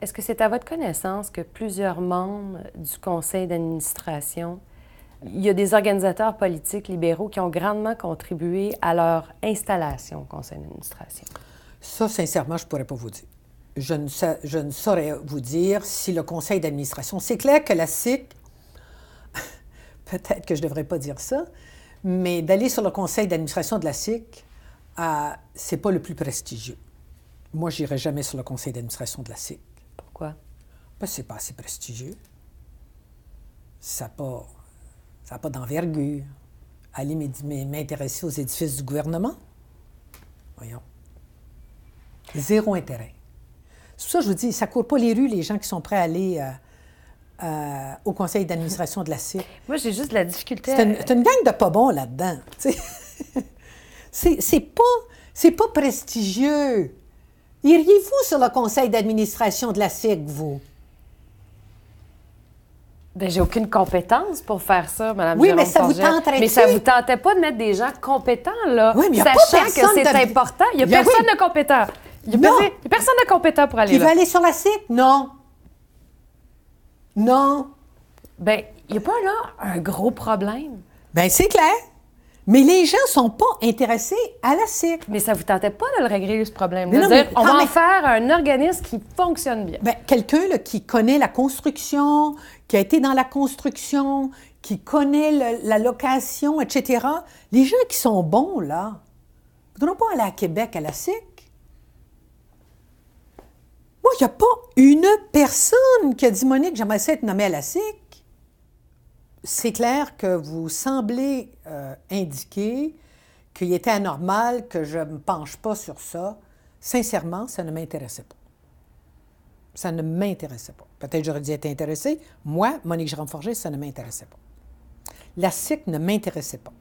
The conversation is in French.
Est-ce que c'est à votre connaissance que plusieurs membres du conseil d'administration, il y a des organisateurs politiques libéraux qui ont grandement contribué à leur installation au conseil d'administration? Ça, sincèrement, je ne pourrais pas vous dire. Je ne, saurais vous dire si le conseil d'administration. C'est clair que la SIC, peut-être que je ne devrais pas dire ça, mais d'aller sur le conseil d'administration de la SIC, ce n'est ah, c'est pas le plus prestigieux. Moi, n'irai jamais sur le conseil d'administration de la SIC. Ben, c'est pas assez prestigieux. Ça n'a pas, pas d'envergure. Aller m'intéresser aux édifices du gouvernement? Voyons. Zéro intérêt. C'est ça je vous dis, ça ne court pas les rues, les gens qui sont prêts à aller euh, euh, au conseil d'administration de la CIR. Moi, j'ai juste de la difficulté. C'est une, gang de pas bon là-dedans. c'est pas, pas prestigieux. Iriez-vous sur le conseil d'administration de la SIG, vous? Bien, j'ai aucune compétence pour faire ça, Madame Oui, mais ça vous tenterait Mais ça vous tentait pas de mettre des gens compétents, là. Oui, Sachant que c'est important. Il n'y a ben personne de compétent. Il n'y a, personne- a personne de compétent pour aller Qui veut aller sur la CIG Non. Non. Ben, il n'y a pas là un gros problème. Ben, c'est clair. Mais les gens sont pas intéressés à la SIC. Mais ça vous tentait pas de le régler, ce problème Non, on va en faire un organisme qui fonctionne bien. Ben, Quelqu'un qui connaît la construction, qui a été dans la construction, qui connaît la location, etc. Les gens qui sont bons, là, ne voudront pas aller à Québec à la SIC. Moi, il n'y a pas une personne qui a dit, Monique, j'aimerais être nommée à la SIC c'est clair que vous semblez euh, indiquer qu'il était anormal que je ne me penche pas sur ça. Sincèrement, ça ne m'intéressait pas. Ça ne m'intéressait pas. Peut-être j'aurais dû être intéressé. Moi, Monique Jérôme Forger, ça ne m'intéressait pas. La CIC ne m'intéressait pas.